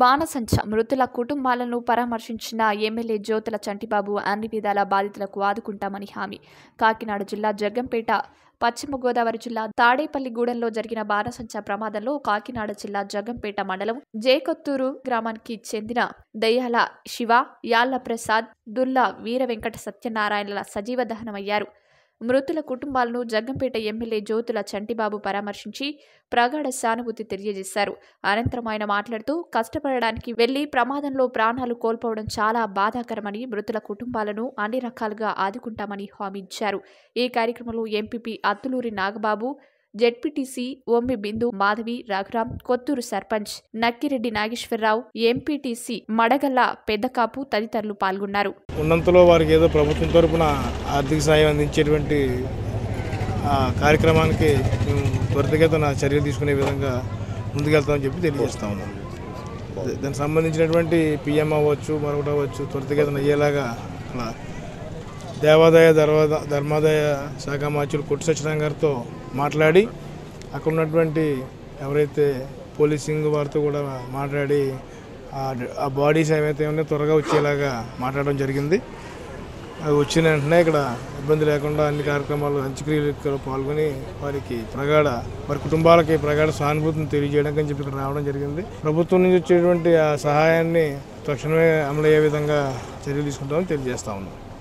బాణసంచ మృతుల కుటుంబాలను పరామర్శించిన ఎమ్మెల్యే జ్యోతుల చంటిబాబు అన్ని విధాల బాధితులకు ఆదుకుంటామని హామీ కాకినాడ జిల్లా జగ్గంపేట పశ్చిమ గోదావరి జిల్లా తాడేపల్లిగూడెంలో జరిగిన బాణసంచ ప్రమాదంలో కాకినాడ జిల్లా జగ్గంపేట మండలం జేకొత్తూరు గ్రామానికి చెందిన దయ్యాల శివ యాళ్ల ప్రసాద్ దుల్లా వీర వెంకట సత్యనారాయణల సజీవ దహనమయ్యారు మృతుల కుటుంబాలను జగ్గంపేట ఎమ్మెల్యే జ్యోతుల చంటిబాబు పరామర్శించి ప్రగాఢ సానుభూతి తెలియజేశారు అనంతరం ఆయన మాట్లాడుతూ కష్టపడడానికి వెళ్లి ప్రమాదంలో ప్రాణాలు కోల్పోవడం చాలా బాధాకరమని మృతుల కుటుంబాలను అన్ని రకాలుగా ఆదుకుంటామని హామీ ఇచ్చారు ఈ కార్యక్రమంలో MPP Attuluri Nagababu ZPTC Omi Bindu Madhavi Raghuram Kothuru sarpanch Nakkireddy Nageswararao MPTC Madagalla Peddakapu తదితరులు పాల్గొన్నారు ఉన్నంతలో వారికి ఏదో ప్రభుత్వం తరపున ఆర్థిక సాయం అందించేటువంటి కార్యక్రమానికి మేము త్వరితగతిన చర్యలు తీసుకునే విధంగా ముందుకెళ్తామని చెప్పి తెలియజేస్తా ఉన్నాం దానికి సంబంధించినటువంటి పిఎం అవ్వచ్చు మరొకటి అవ్వచ్చు త్వరితగతిన అయ్యేలాగా దేవాదాయ ధర్మాదాయ శాఖ మార్చులు కొట్టు సత్యనారాయణ గారితో మాట్లాడి అక్కడ ఉన్నటువంటి ఎవరైతే పోలీసింగ్ వారితో కూడా మాట్లాడి ఆ బాడీస్ ఏమైతే ఉన్నాయో త్వరగా వచ్చేలాగా మాట్లాడడం జరిగింది అవి వచ్చిన వెంటనే ఇక్కడ ఇబ్బంది లేకుండా అన్ని కార్యక్రమాలు అంత్యక్రియలు పాల్గొని వారికి ప్రగాఢ వారి కుటుంబాలకి ప్రగాఢ సానుభూతిని తెలియజేయడానికి అని చెప్పి ఇక్కడ రావడం జరిగింది ప్రభుత్వం నుంచి వచ్చేటువంటి ఆ సహాయాన్ని తక్షణమే అమలయ్యే విధంగా చర్యలు తీసుకుంటామని తెలియజేస్తా ఉన్నాం